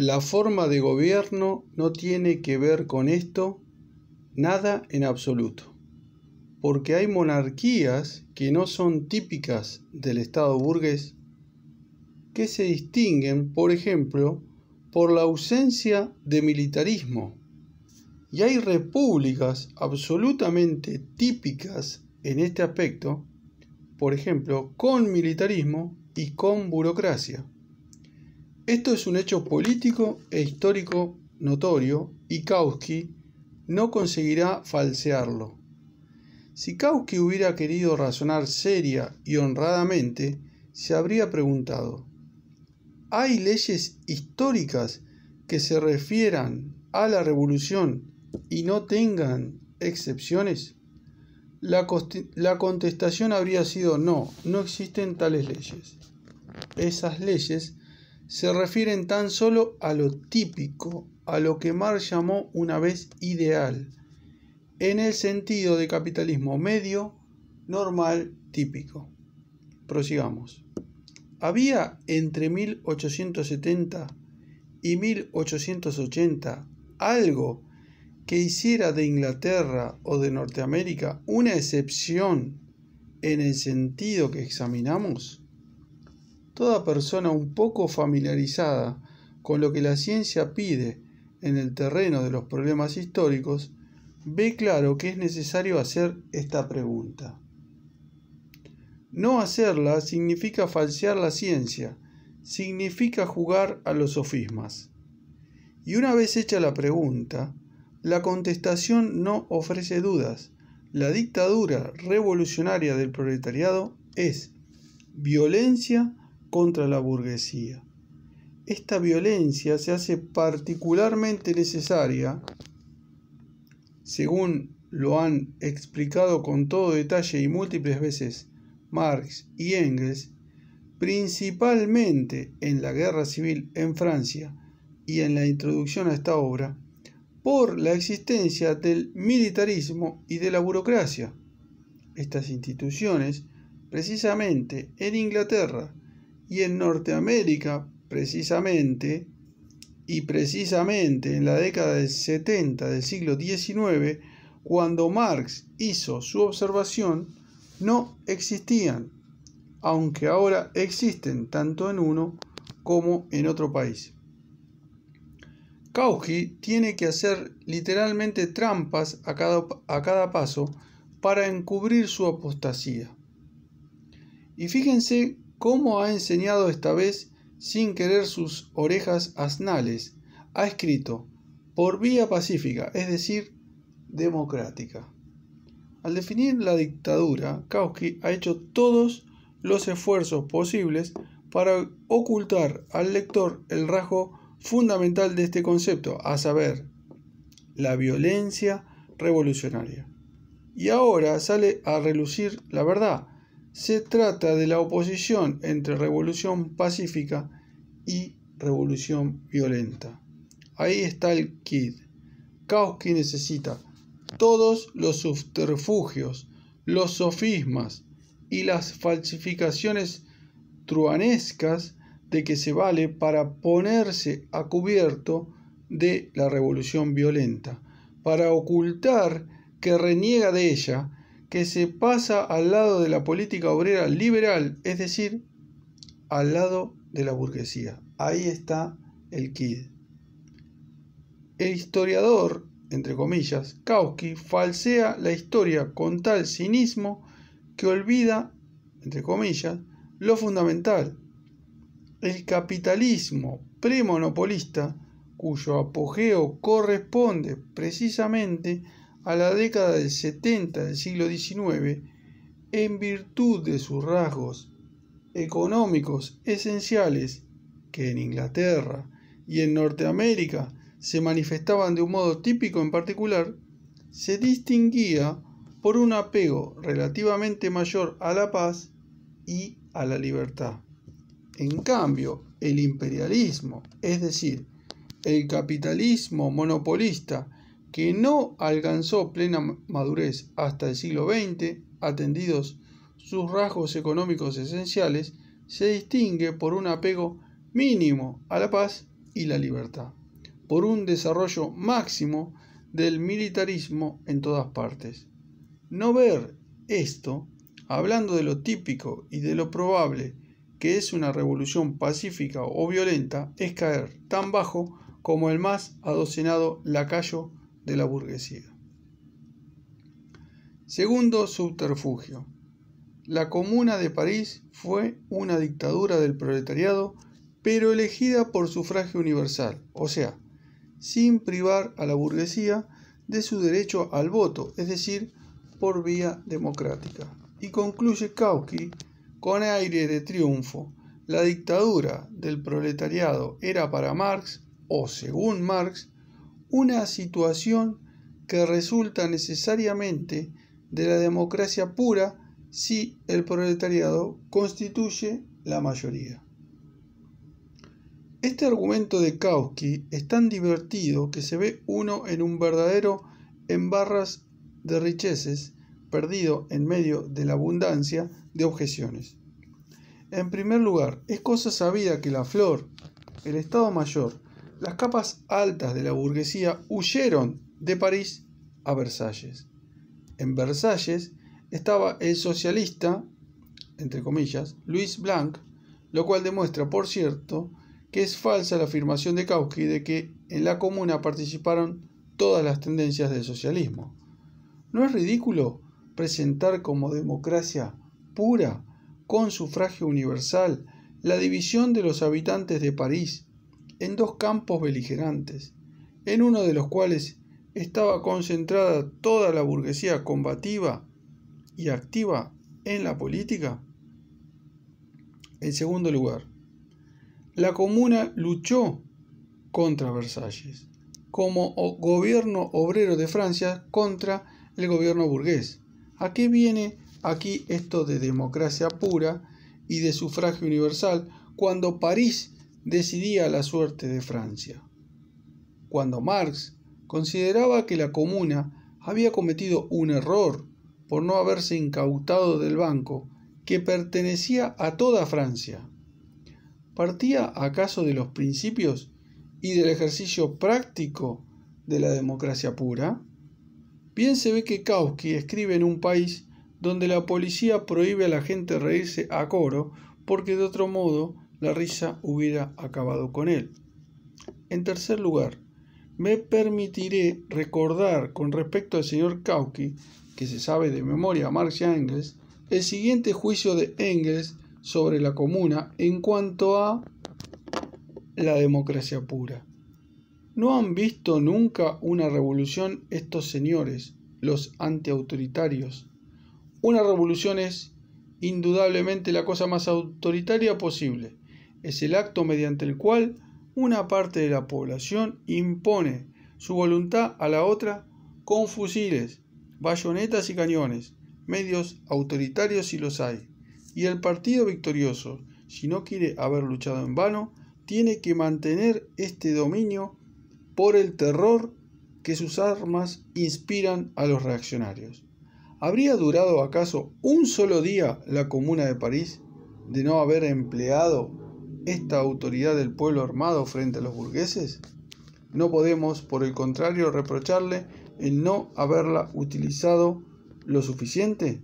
La forma de gobierno no tiene que ver con esto nada en absoluto, porque hay monarquías que no son típicas del Estado burgués, que se distinguen, por ejemplo, por la ausencia de militarismo, y hay repúblicas absolutamente típicas en este aspecto, por ejemplo, con militarismo y con burocracia. Esto es un hecho político e histórico notorio y Kautsky no conseguirá falsearlo. Si Kautsky hubiera querido razonar seria y honradamente, se habría preguntado, ¿hay leyes históricas que se refieran a la revolución y no tengan excepciones? La, la contestación habría sido no, no existen tales leyes. Esas leyes se refieren tan solo a lo típico, a lo que Marx llamó una vez ideal, en el sentido de capitalismo medio, normal, típico. Prosigamos. Había entre 1870 y 1880 algo que hiciera de Inglaterra o de Norteamérica una excepción en el sentido que examinamos? Toda persona un poco familiarizada con lo que la ciencia pide en el terreno de los problemas históricos, ve claro que es necesario hacer esta pregunta. No hacerla significa falsear la ciencia, significa jugar a los sofismas. Y una vez hecha la pregunta, la contestación no ofrece dudas. La dictadura revolucionaria del proletariado es violencia contra la burguesía. Esta violencia se hace particularmente necesaria, según lo han explicado con todo detalle y múltiples veces Marx y Engels, principalmente en la guerra civil en Francia y en la introducción a esta obra, por la existencia del militarismo y de la burocracia. Estas instituciones, precisamente en Inglaterra y en Norteamérica, precisamente, y precisamente en la década del 70 del siglo XIX, cuando Marx hizo su observación, no existían, aunque ahora existen tanto en uno como en otro país. Cauchy tiene que hacer literalmente trampas a cada, a cada paso para encubrir su apostasía. Y fíjense cómo ha enseñado esta vez sin querer sus orejas asnales. Ha escrito, por vía pacífica, es decir, democrática. Al definir la dictadura, Kautsky ha hecho todos los esfuerzos posibles para ocultar al lector el rasgo fundamental de este concepto, a saber, la violencia revolucionaria. Y ahora sale a relucir la verdad, se trata de la oposición entre revolución pacífica y revolución violenta. Ahí está el kit. Kautsky necesita todos los subterfugios, los sofismas y las falsificaciones truanescas de que se vale para ponerse a cubierto de la revolución violenta, para ocultar que reniega de ella que se pasa al lado de la política obrera liberal, es decir, al lado de la burguesía. Ahí está el kid. El historiador, entre comillas, Kautsky falsea la historia con tal cinismo que olvida, entre comillas, lo fundamental. El capitalismo premonopolista, cuyo apogeo corresponde precisamente a la década del 70 del siglo XIX en virtud de sus rasgos económicos esenciales que en Inglaterra y en Norteamérica se manifestaban de un modo típico en particular, se distinguía por un apego relativamente mayor a la paz y a la libertad. En cambio, el imperialismo, es decir, el capitalismo monopolista que no alcanzó plena madurez hasta el siglo XX, atendidos sus rasgos económicos esenciales, se distingue por un apego mínimo a la paz y la libertad, por un desarrollo máximo del militarismo en todas partes. No ver esto, hablando de lo típico y de lo probable que es una revolución pacífica o violenta, es caer tan bajo como el más adocenado lacayo de la burguesía. Segundo subterfugio. La Comuna de París fue una dictadura del proletariado, pero elegida por sufragio universal, o sea, sin privar a la burguesía de su derecho al voto, es decir, por vía democrática. Y concluye Kautsky con aire de triunfo. La dictadura del proletariado era para Marx, o según Marx, una situación que resulta necesariamente de la democracia pura si el proletariado constituye la mayoría. Este argumento de Kautsky es tan divertido que se ve uno en un verdadero en barras de riquezas perdido en medio de la abundancia de objeciones. En primer lugar, es cosa sabida que la flor, el Estado Mayor las capas altas de la burguesía huyeron de París a Versalles. En Versalles estaba el socialista, entre comillas, Luis Blanc, lo cual demuestra, por cierto, que es falsa la afirmación de Kautsky de que en la comuna participaron todas las tendencias del socialismo. ¿No es ridículo presentar como democracia pura, con sufragio universal, la división de los habitantes de París en dos campos beligerantes, en uno de los cuales estaba concentrada toda la burguesía combativa y activa en la política? En segundo lugar, la comuna luchó contra Versalles, como gobierno obrero de Francia contra el gobierno burgués. ¿A qué viene aquí esto de democracia pura y de sufragio universal cuando París decidía la suerte de Francia. Cuando Marx consideraba que la comuna había cometido un error por no haberse incautado del banco que pertenecía a toda Francia, ¿partía acaso de los principios y del ejercicio práctico de la democracia pura? Bien se ve que Kautsky escribe en un país donde la policía prohíbe a la gente reírse a coro porque de otro modo la risa hubiera acabado con él. En tercer lugar, me permitiré recordar con respecto al señor Kauki, que se sabe de memoria a Marx y Engels, el siguiente juicio de Engels sobre la comuna en cuanto a la democracia pura. ¿No han visto nunca una revolución estos señores, los antiautoritarios? Una revolución es indudablemente la cosa más autoritaria posible, es el acto mediante el cual una parte de la población impone su voluntad a la otra con fusiles, bayonetas y cañones, medios autoritarios si los hay. Y el partido victorioso, si no quiere haber luchado en vano, tiene que mantener este dominio por el terror que sus armas inspiran a los reaccionarios. ¿Habría durado acaso un solo día la Comuna de París de no haber empleado esta autoridad del pueblo armado frente a los burgueses? No podemos, por el contrario, reprocharle el no haberla utilizado lo suficiente.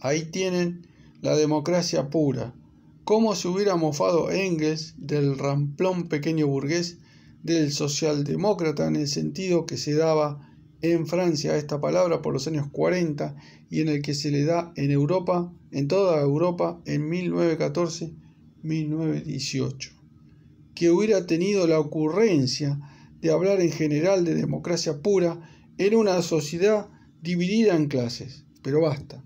Ahí tienen la democracia pura. ¿Cómo se hubiera mofado Engels del ramplón pequeño burgués del socialdemócrata en el sentido que se daba en Francia esta palabra por los años 40 y en el que se le da en Europa, en toda Europa, en 1914 1918, que hubiera tenido la ocurrencia de hablar en general de democracia pura en una sociedad dividida en clases. Pero basta,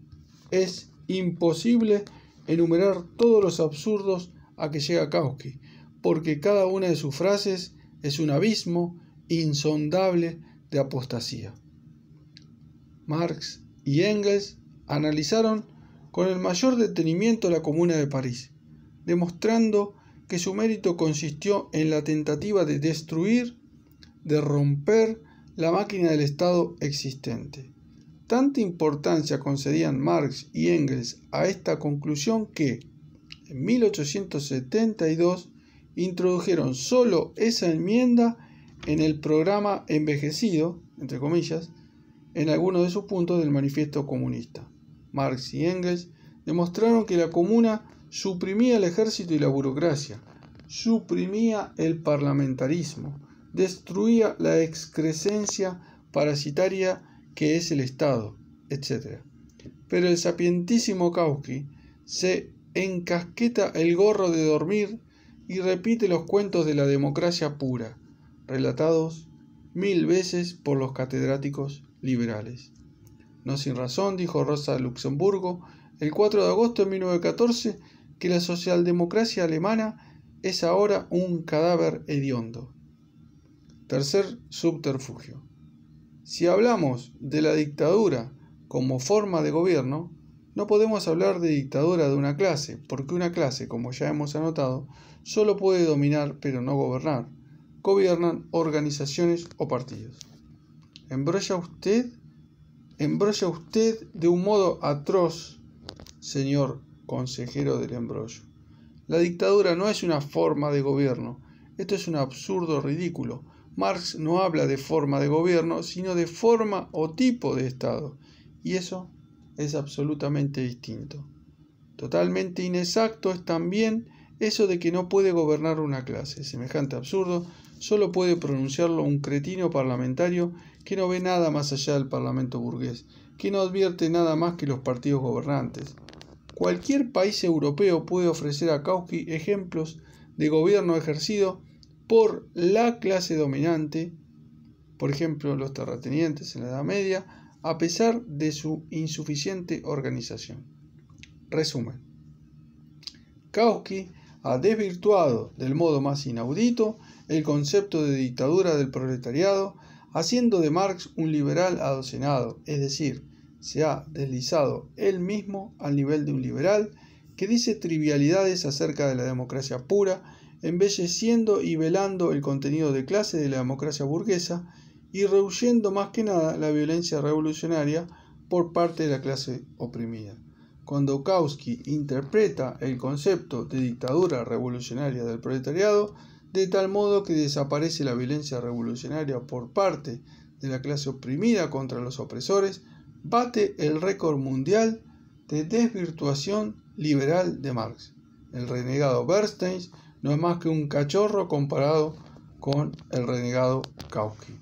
es imposible enumerar todos los absurdos a que llega Kautsky, porque cada una de sus frases es un abismo insondable de apostasía. Marx y Engels analizaron con el mayor detenimiento la Comuna de París, demostrando que su mérito consistió en la tentativa de destruir, de romper la máquina del Estado existente. Tanta importancia concedían Marx y Engels a esta conclusión que, en 1872, introdujeron solo esa enmienda en el programa envejecido, entre comillas, en algunos de sus puntos del manifiesto comunista. Marx y Engels demostraron que la comuna suprimía el ejército y la burocracia, suprimía el parlamentarismo, destruía la excrescencia parasitaria que es el Estado, etc. Pero el sapientísimo Kautsky se encasqueta el gorro de dormir y repite los cuentos de la democracia pura, relatados mil veces por los catedráticos liberales. No sin razón, dijo Rosa Luxemburgo, el 4 de agosto de 1914 que la socialdemocracia alemana es ahora un cadáver hediondo. Tercer subterfugio. Si hablamos de la dictadura como forma de gobierno, no podemos hablar de dictadura de una clase, porque una clase, como ya hemos anotado, solo puede dominar pero no gobernar. Gobiernan organizaciones o partidos. Embrolla usted, embrolla usted de un modo atroz, señor consejero del embrollo. La dictadura no es una forma de gobierno. Esto es un absurdo ridículo. Marx no habla de forma de gobierno, sino de forma o tipo de Estado. Y eso es absolutamente distinto. Totalmente inexacto es también eso de que no puede gobernar una clase. Semejante absurdo solo puede pronunciarlo un cretino parlamentario que no ve nada más allá del parlamento burgués, que no advierte nada más que los partidos gobernantes. Cualquier país europeo puede ofrecer a Kautsky ejemplos de gobierno ejercido por la clase dominante, por ejemplo los terratenientes en la Edad Media, a pesar de su insuficiente organización. Resumen. Kautsky ha desvirtuado del modo más inaudito el concepto de dictadura del proletariado, haciendo de Marx un liberal adocenado, es decir, se ha deslizado él mismo al nivel de un liberal que dice trivialidades acerca de la democracia pura, embelleciendo y velando el contenido de clase de la democracia burguesa y rehuyendo más que nada la violencia revolucionaria por parte de la clase oprimida. Cuando Kautsky interpreta el concepto de dictadura revolucionaria del proletariado, de tal modo que desaparece la violencia revolucionaria por parte de la clase oprimida contra los opresores, bate el récord mundial de desvirtuación liberal de Marx. El renegado Bernstein no es más que un cachorro comparado con el renegado Kautsky.